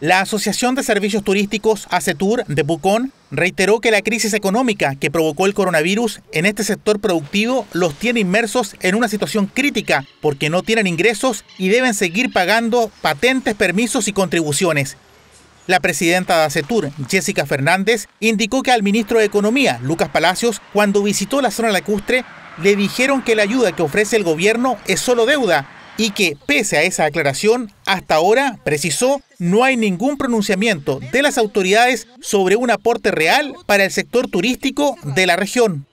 La Asociación de Servicios Turísticos ACETUR de Pucón reiteró que la crisis económica que provocó el coronavirus en este sector productivo los tiene inmersos en una situación crítica porque no tienen ingresos y deben seguir pagando patentes, permisos y contribuciones. La presidenta de ACETUR, Jessica Fernández, indicó que al ministro de Economía, Lucas Palacios, cuando visitó la zona lacustre, le dijeron que la ayuda que ofrece el gobierno es solo deuda y que, pese a esa aclaración, hasta ahora, precisó, no hay ningún pronunciamiento de las autoridades sobre un aporte real para el sector turístico de la región.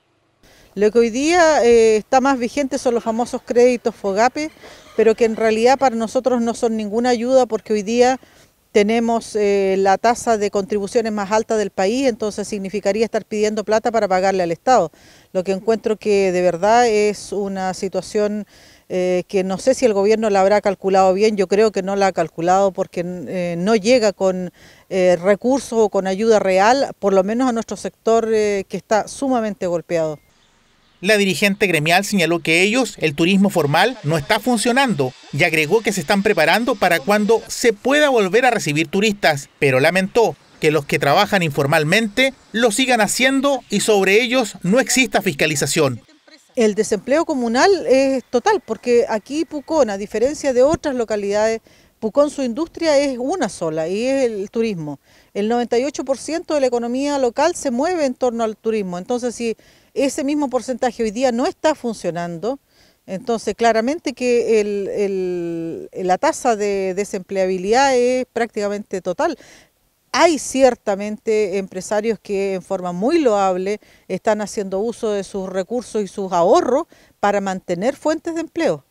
Lo que hoy día eh, está más vigente son los famosos créditos FOGAPE, pero que en realidad para nosotros no son ninguna ayuda porque hoy día tenemos eh, la tasa de contribuciones más alta del país, entonces significaría estar pidiendo plata para pagarle al Estado, lo que encuentro que de verdad es una situación eh, que no sé si el gobierno la habrá calculado bien, yo creo que no la ha calculado porque eh, no llega con eh, recursos o con ayuda real, por lo menos a nuestro sector que está sumamente golpeado. La dirigente gremial señaló que ellos, el turismo formal, no está funcionando y agregó que se están preparando para cuando se pueda volver a recibir turistas, pero lamentó que los que trabajan informalmente lo sigan haciendo y sobre ellos no exista fiscalización. El desempleo comunal es total, porque aquí Pucón, a diferencia de otras localidades, Pucón su industria es una sola y es el turismo. El 98% de la economía local se mueve en torno al turismo, entonces si ese mismo porcentaje hoy día no está funcionando, entonces claramente que la tasa de desempleabilidad es prácticamente total hay ciertamente empresarios que en forma muy loable están haciendo uso de sus recursos y sus ahorros para mantener fuentes de empleo.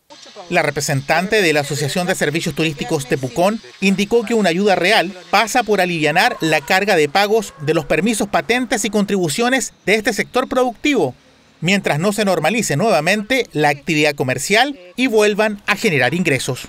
La representante de la Asociación de Servicios Turísticos de Pucón indicó que una ayuda real pasa por aliviar la carga de pagos de los permisos, patentes y contribuciones de este sector productivo, mientras no se normalice nuevamente la actividad comercial y vuelvan a generar ingresos.